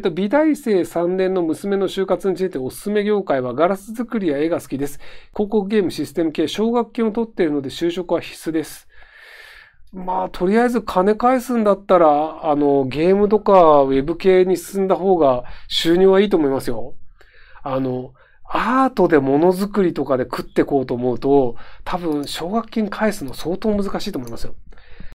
えっと、美大生3年の娘の就活についておすすめ業界はガラス作りや絵が好きです。広告ゲームシステム系、奨学金を取っているので就職は必須です。まあ、とりあえず金返すんだったら、あの、ゲームとかウェブ系に進んだ方が収入はいいと思いますよ。あの、アートでものづくりとかで食ってこうと思うと、多分、奨学金返すの相当難しいと思いますよ。